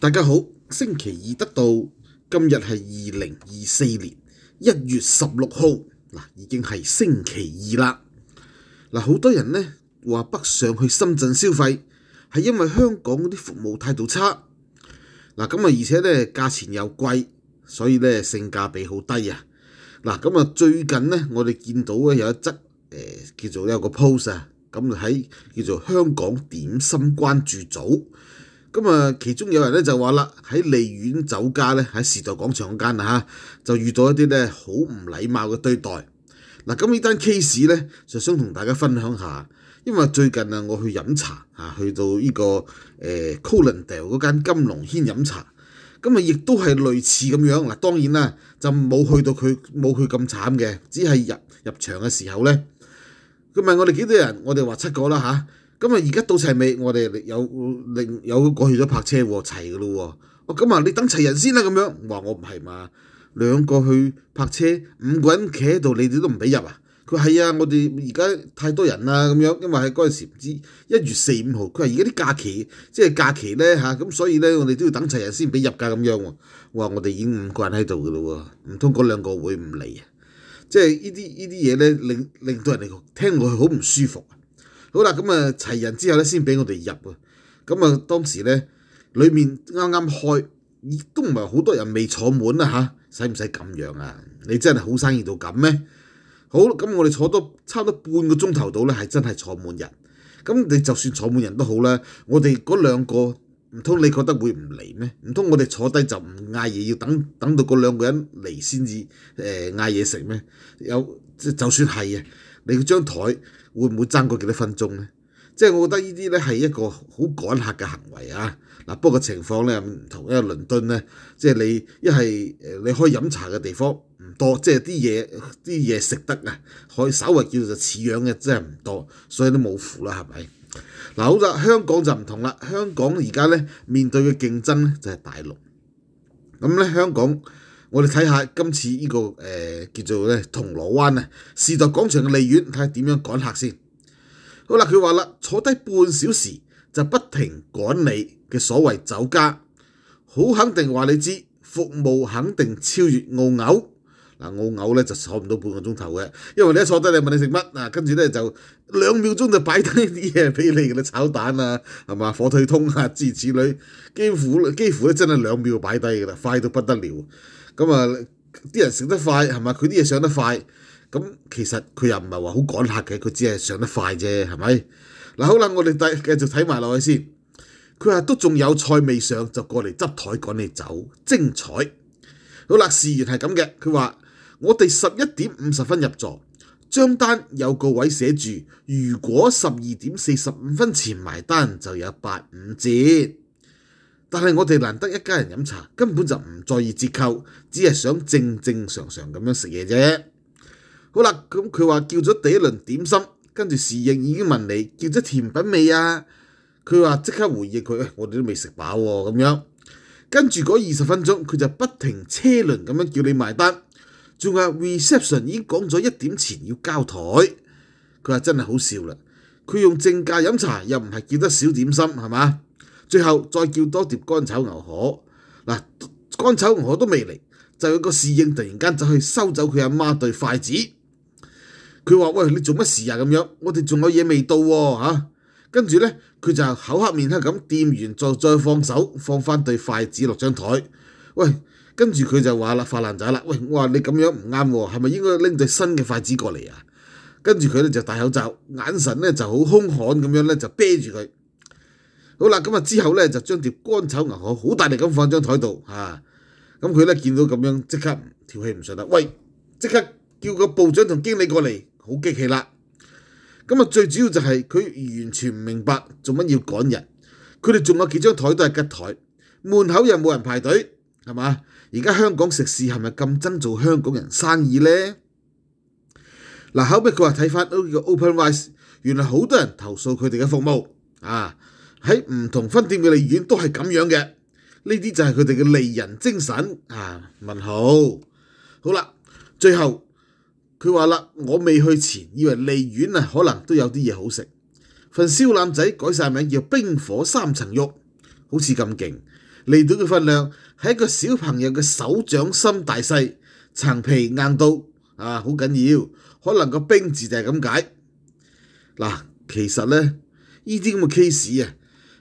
大家好，星期二得到，今日系二零二四年一月十六号，嗱，已经系星期二啦。嗱，好多人咧话北上去深圳消费，系因为香港嗰啲服务态度差，嗱咁啊，而且咧价钱又贵，所以咧性价比好低啊。嗱，咁啊最近咧，我哋见到嘅有一则诶，叫做有个 post 啊，咁喺叫做香港点心关注组。咁啊，其中有人咧就話啦，喺利苑酒家咧，喺時代廣場嗰間啊，就遇到一啲咧好唔禮貌嘅對待。嗱，咁呢單 case 咧，就想同大家分享下，因為最近啊，我去飲茶啊，去到呢個誒 Colindale 嗰間金龍軒飲茶，咁啊，亦都係類似咁樣。嗱，當然啦，就冇去到佢冇佢咁慘嘅，只係入入場嘅時候咧，佢問我哋幾多人，我哋話七個啦嚇。咁啊！而家到齊未？我哋有另有过去咗泊車喎，齊噶咯喎。咁啊，你等齊人先啦，咁樣。话話我唔係嘛，兩個去泊車，五個人企喺度，你哋都唔俾入啊？佢係啊，我哋而家太多人啦，咁樣。因為喺嗰陣時唔知一月四五號，佢话而家啲假期即係假期咧吓，咁所以咧我哋都要等齊人先俾入噶咁樣喎。我話我哋已經五個人喺度噶咯喎，唔通嗰兩個會唔嚟啊？即係呢啲呢啲嘢咧，令令到人哋聽落去好唔舒服。好啦，咁啊齊人之後咧，先俾我哋入喎。咁啊當時咧，裏面啱啱開，都唔係好多人未坐滿啦嚇，使唔使咁樣啊？你真係好生意到咁咩？好，咁我哋坐多差唔多半個鐘頭到咧，係真係坐滿人。咁你就算坐滿人都好啦，我哋嗰兩個唔通你覺得會唔嚟咩？唔通我哋坐低就唔嗌嘢，要等等到嗰兩個人嚟先至誒嗌嘢食咩？有即就算係啊！你嗰張台會唔會爭嗰幾多分鐘咧？即係我覺得呢啲咧係一個好趕客嘅行為啊！嗱，不過情況咧唔同，因為倫敦咧，即係你一係你可以飲茶嘅地方唔多，即係啲嘢啲嘢食得啊，可以稍微叫做似樣嘅真係唔多，所以都冇負啦，係咪？嗱，好啦，香港就唔同啦，香港而家咧面對嘅競爭咧就係大陸，咁咧香港。我哋睇下今次呢個誒叫做咧銅鑼灣啊時代廣場嘅利苑，睇下點樣趕客先。好啦，佢話啦，坐低半小時就不停趕你嘅所謂酒家，好肯定話你知服務肯定超越澳牛嗱。澳牛咧就坐唔到半個鐘頭嘅，因為你一坐低你問你食乜啊，跟住咧就兩秒鐘就擺低啲嘢俾你，嘅炒蛋啊係嘛火腿通啊此類，幾乎幾乎咧真係兩秒擺低㗎啦，快到不得了。咁啊，啲人食得快係嘛？佢啲嘢上得快，咁其實佢又唔係話好趕客嘅，佢只係上得快啫，係咪？嗱好啦，我哋第繼續睇埋落去先。佢話都仲有菜未上，就過嚟執台趕你走，精彩！好啦，事緣係咁嘅。佢話我哋十一點五十分入座，張單有個位寫住，如果十二點四十五分前埋單就有八五折。但係我哋難得一家人飲茶，根本就唔在意折扣，只係想正正常常咁樣食嘢啫。好啦，咁佢話叫咗第一輪點心，跟住侍應已經問你叫咗甜品未啊？佢話即刻回應佢，我哋都未食飽喎咁樣。跟住嗰二十分鐘，佢就不停車輪咁樣叫你埋單，仲話 reception 已經講咗一點前要交台。佢話真係好笑啦！佢用正價飲茶，又唔係叫得小點心係嘛？最後再叫多碟乾炒牛河，嗱乾炒牛河都未嚟，就個侍應突然間走去收走佢阿媽對筷子。佢話：喂，你做乜事啊？咁樣，我哋仲有嘢未到喎嚇。跟住咧，佢就口黑面黑咁，掂完，再再放手放翻對筷子落張台。喂，跟住佢就話啦：發爛仔啦！喂，我話你咁樣唔啱喎，係咪應該拎對新嘅筷子過嚟啊？跟住佢咧就戴口罩，眼神咧就好兇悍咁樣咧就啤住佢。好啦，咁啊之後咧，就將碟乾炒牛河好大力咁放張台度嚇，咁佢咧見到咁樣即刻跳起唔上啦，喂！即刻叫個部長同經理過嚟，好激氣啦。咁啊最主要就係佢完全唔明白做乜要趕人，佢哋仲有幾張台都係吉台，門口又冇人排隊，係嘛？而家香港食肆係咪咁憎做香港人生意咧？嗱，後尾佢話睇翻屋個 Open Rice，原來好多人投訴佢哋嘅服務啊！喺唔同分店嘅利院都係咁樣嘅，呢啲就係佢哋嘅利人精神啊！问好，好啦，最後佢話啦，我未去前以為利院啊可能都有啲嘢好食，份燒腩仔改晒名叫冰火三層肉，好似咁勁。利到嘅份量係一個小朋友嘅手掌心大細，層皮硬到啊，好緊要。可能個冰字就係咁解。嗱，其實咧，呢啲咁嘅 case 啊～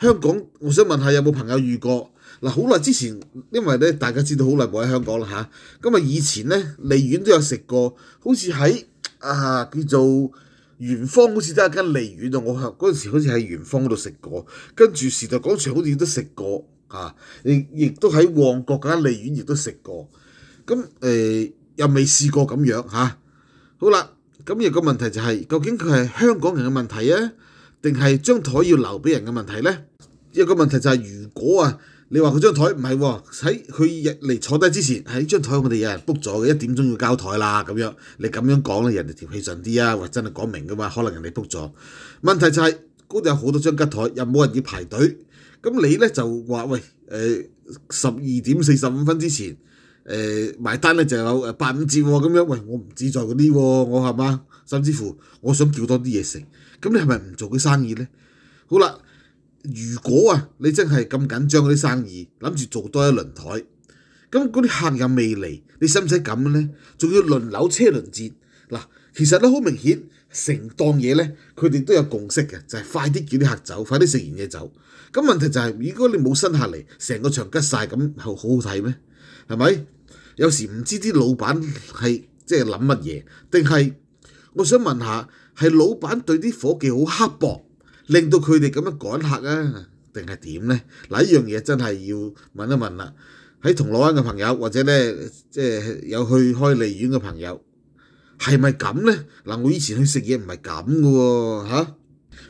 香港，我想問下有冇朋友遇過嗱？好耐之前，因為咧大家知道好耐冇喺香港啦嚇。咁啊以前咧梨苑都有食過，好似喺啊叫做元芳，好似都係間梨苑啊。我嗰陣時好似喺元芳嗰度食過，跟住時代廣場好似都食過嚇，亦亦都喺旺角嗰間利苑亦都食過。咁誒又未試過咁樣嚇。好啦，咁有個問題就係究竟佢係香港人嘅問題啊，定係張台要留俾人嘅問題咧？一個問題就係，如果啊，你話嗰張台唔係喎，喺佢入嚟坐低之前，喺張台我哋有人 book 咗嘅，一點鐘要交台啦咁樣。你咁樣講咧，人哋條氣順啲啊，或真係講明噶嘛？可能人哋 book 咗。問題就係嗰度有好多張吉台，又冇人要排隊？咁你咧就話喂，誒十二點四十五分之前，誒埋單咧就有誒八五折咁樣。喂，我唔自在嗰啲喎，我係嘛？甚至乎我想叫多啲嘢食，咁你係咪唔做佢生意咧？好啦。如果啊，你真係咁緊張嗰啲生意，諗住做多一輪台，咁嗰啲客人未嚟，你使唔使咁呢？仲要輪流車輪節嗱，其實咧好明顯，成檔嘢呢，佢哋都有共識嘅，就係快啲叫啲客走，快啲食完嘢走。咁問題就係，如果你冇新客嚟，成個場吉晒，咁好好睇咩？係咪？有時唔知啲老闆係即係諗乜嘢，定係我想問下，係老闆對啲伙計好刻薄？令到佢哋咁樣趕客啊？定係點咧？嗱，呢樣嘢真係要問一問啦。喺銅鑼灣嘅朋友，或者咧即係有去開麗苑嘅朋友，係咪咁咧？嗱，我以前去食嘢唔係咁嘅喎，嚇。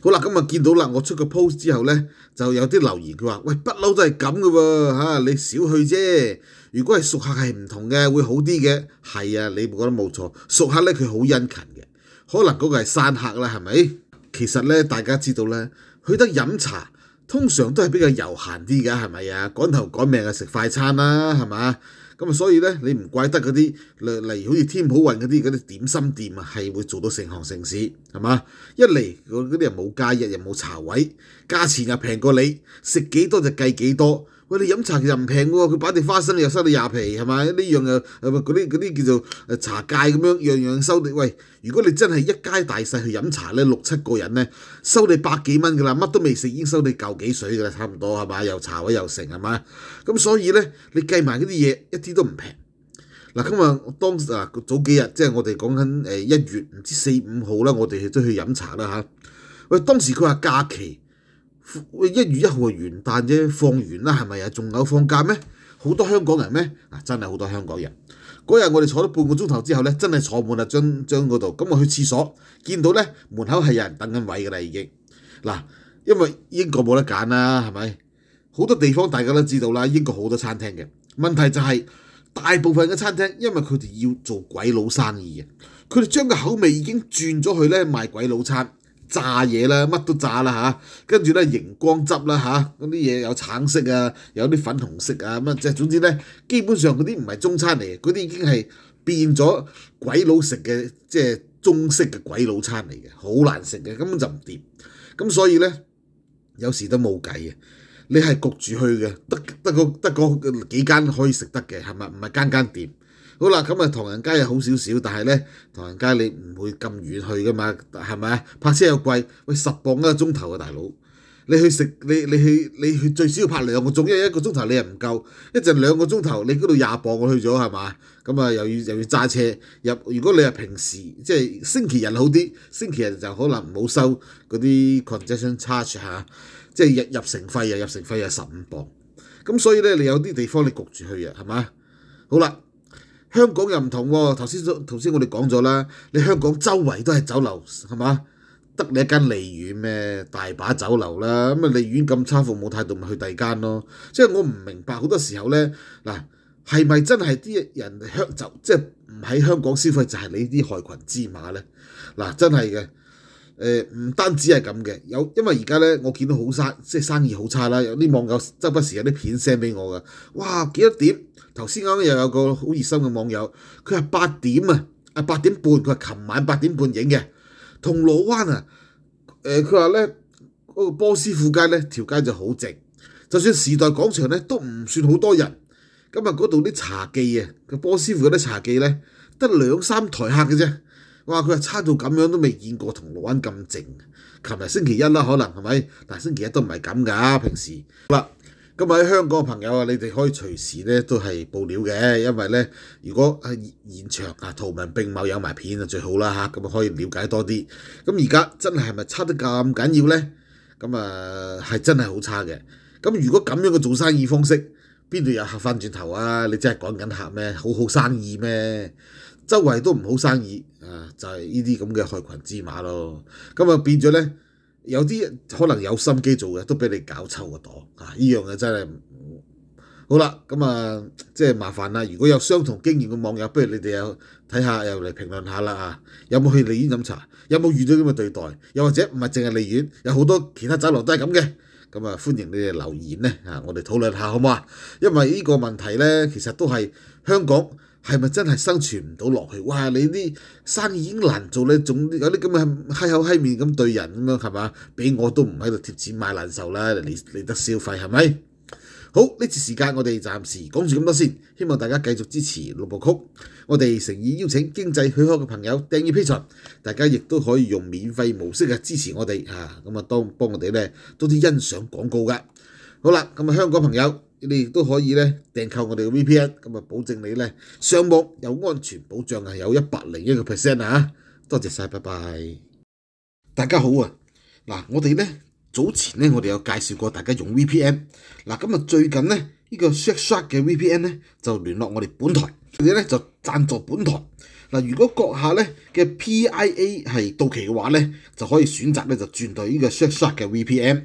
好啦，咁啊見到啦，我出個 post 之後咧，就有啲留言佢話：喂，不嬲都係咁嘅喎，嚇你少去啫。如果係熟客係唔同嘅，會好啲嘅。係啊，你覺得冇錯，熟客咧佢好殷勤嘅，可能嗰個係生客啦，係咪？其實咧，大家知道咧，去得飲茶通常都係比較悠閒啲㗎，係咪啊？趕頭趕命啊，食快餐啦，係嘛？咁啊，所以咧，你唔怪得嗰啲例例如好似天普運嗰啲嗰啲點心店啊，係會做到成行成市，係嘛？一嚟嗰啲又冇假日，又冇茶位，價錢又平過你，食幾多就計幾多。喂，你飲茶其實唔平喎，佢擺碟花生又收你廿皮，係咪？呢樣又係咪？嗰啲嗰啲叫做誒茶界咁樣，樣樣收你。喂，如果你真係一街大細去飲茶咧，六七個人咧，收你百幾蚊㗎啦，乜都未食已經收你舊幾水㗎啦，差唔多係嘛？又茶位又成係嘛？咁所以咧，你計埋嗰啲嘢一啲都唔平。嗱，今日當啊早幾日即係我哋講緊誒一月唔知四五號啦，我哋都去飲茶啦嚇。喂，當時佢話假期。一月一號係元旦啫，放完啦，係咪啊？仲有放假咩？好多香港人咩？啊，真係好多香港人。嗰日我哋坐咗半個鐘頭之後咧，真係坐滿啦，張張嗰度。咁我去廁所，見到咧門口係有人等緊位㗎啦，已經。嗱，因為英國冇得揀啦，係咪？好多地方大家都知道啦，英國好多餐廳嘅問題就係大部分嘅餐廳，因為佢哋要做鬼佬生意嘅，佢哋將個口味已經轉咗去咧賣鬼佬餐。炸嘢啦，乜都炸啦嚇，跟住咧熒光汁啦嚇，嗰啲嘢有橙色啊，有啲粉紅色啊，咁啊即係總之咧，基本上嗰啲唔係中餐嚟嘅，嗰啲已經係變咗鬼佬食嘅即係中式嘅鬼佬餐嚟嘅，好難食嘅，根本就唔掂。咁所以咧，有時都冇計嘅，你係焗住去嘅，得得個得個幾間可以食得嘅，係咪？唔係間間掂。好啦，咁啊，唐人街又好少少，但係咧，唐人街你唔會咁遠去㗎嘛，係咪啊？泊車又貴，喂十磅一個鐘頭啊，大佬！你去食，你你去你去最少要拍兩個鐘，一一個鐘頭你又唔夠，一陣兩個鐘頭你嗰度廿磅我去咗係嘛？咁啊又要又要揸車入。如果你係平時即係星期日好啲，星期日就可能冇收嗰啲 c o n c e s t i o n charge 嚇，即係入入城費啊，入城費啊十五磅。咁所以咧，你有啲地方你焗住去啊，係嘛？好啦。香港又唔同喎，頭先頭先我哋講咗啦，你香港周圍都係酒樓，係嘛？得你一間麗苑咩？大把酒樓啦，咁啊麗苑咁差服務態度，咪去第二間咯。即係我唔明白好多時候咧，嗱係咪真係啲人香就即係唔喺香港消費就係你啲害群之馬咧？嗱真係嘅。誒唔單止係咁嘅，有因為而家咧，我見到好生即係生意好差啦。有啲網友周不時有啲片 send 俾我㗎，哇幾多點？頭先啱啱又有個好熱心嘅網友，佢係八點啊，啊八點半，佢係琴晚八點半影嘅，銅鑼灣啊，誒佢話咧嗰個波斯富街咧條街就好靜，就算時代廣場咧都唔算好多人，今日嗰度啲茶記啊，個波斯富嗰啲茶記咧得兩三台客嘅啫。話佢係差到咁樣都未見過銅鑼灣咁靜，琴日星期一啦，可能係咪？但星期一都唔係咁噶，平時好啦。咁喺香港嘅朋友啊，你哋可以隨時咧都係報料嘅，因為咧，如果喺現場啊，圖文並茂有埋片啊，最好啦嚇。咁可以瞭解多啲。咁而家真係係咪差得咁緊要咧？咁啊係真係好差嘅。咁如果咁樣嘅做生意方式，邊度有客翻轉頭啊？你真係講緊客咩？好好生意咩？周围都唔好生意啊，就系呢啲咁嘅害群之马咯。咁啊变咗咧，有啲可能有心机做嘅，都俾你搞臭个朵啊！呢样嘢真系好啦。咁啊，即系麻烦啦。如果有相同经验嘅网友，不如你哋又睇下又嚟评论下啦啊！有冇去利苑饮茶？有冇遇到咁嘅对待？又或者唔系净系利苑，有好多其他酒楼都系咁嘅。咁啊，欢迎你哋留言咧我哋讨论下好唔好啊？因为呢个问题咧，其实都系香港。系咪真系生存唔到落去？哇！你啲生意已經難做你仲有啲咁嘅嘿口嘿面咁對人咁樣，係嘛？俾我都唔喺度貼錢買難受啦！你你得消費係咪？好呢次時間，我哋暫時講住咁多先，希望大家繼續支持六部曲。我哋誠意邀請經濟許可嘅朋友訂義批存，大家亦都可以用免費模式嘅支持我哋嚇。咁啊，多幫我哋咧多啲欣賞廣告㗎。好啦，咁啊，香港朋友。你亦都可以咧訂購我哋嘅 VPN，咁啊保證你咧上網有安全保障啊，有一百零一個 percent 啊！多謝曬，拜拜。大家好啊，嗱，我哋咧早前咧我哋有介紹過大家用 VPN，嗱，咁啊最近咧呢個 Shark 嘅 VPN 咧就聯絡我哋本台，佢哋咧就贊助本台。嗱，如果閣下咧嘅 PIA 係到期嘅話咧，就可以選擇咧就轉到呢個 Shark 嘅 VPN。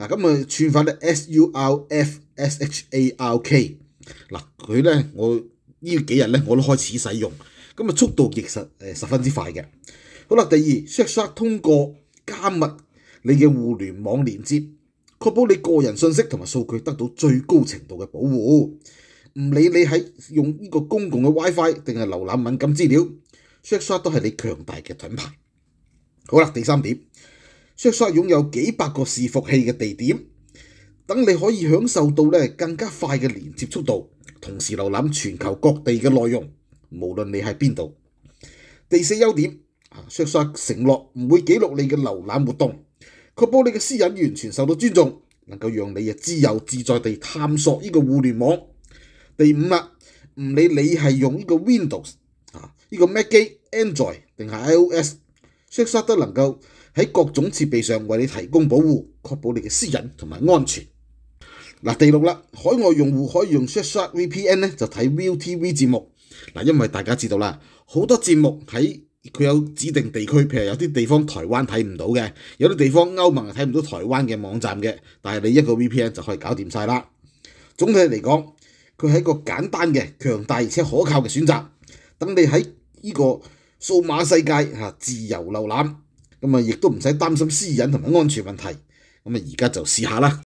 嗱咁啊，串翻咧 S U R F S H A R K，嗱佢咧我呢幾日咧我都開始使用，咁啊速度極實，誒十分之快嘅。好啦，第二，Shark 通過加密你嘅互聯網連接，確保你個人信息同埋數據得到最高程度嘅保護。唔理你喺用呢個公共嘅 WiFi 定係瀏覽敏感資料，Shark 都係你強大嘅盾牌。好啦，第三點。Susha 擁有幾百個伺服器嘅地點，等你可以享受到咧更加快嘅連接速度，同時瀏覽全球各地嘅內容，無論你喺邊度。第四優點，Susha 承諾唔會記錄你嘅瀏覽活動，確保你嘅私隱完全受到尊重，能夠讓你啊自由自在地探索呢個互聯網。第五啦，唔理你係用呢個 Windows 啊、呢個 Mac 机、Android 定係 iOS，Susha 都能夠。喺各種設備上為你提供保護，確保你嘅私隱同埋安全。嗱，第六啦，海外用户可以用 s h a h o t VPN 咧，就睇 Will TV 節目。嗱，因為大家知道啦，好多節目喺佢有指定地區，譬如有啲地方台灣睇唔到嘅，有啲地方歐盟睇唔到台灣嘅網站嘅，但係你一個 VPN 就可以搞掂晒啦。總體嚟講，佢係一個簡單嘅、強大而且可靠嘅選擇，等你喺呢個數碼世界自由瀏覽。咁啊，亦都唔使擔心私隱同埋安全問題。咁啊，而家就試下啦。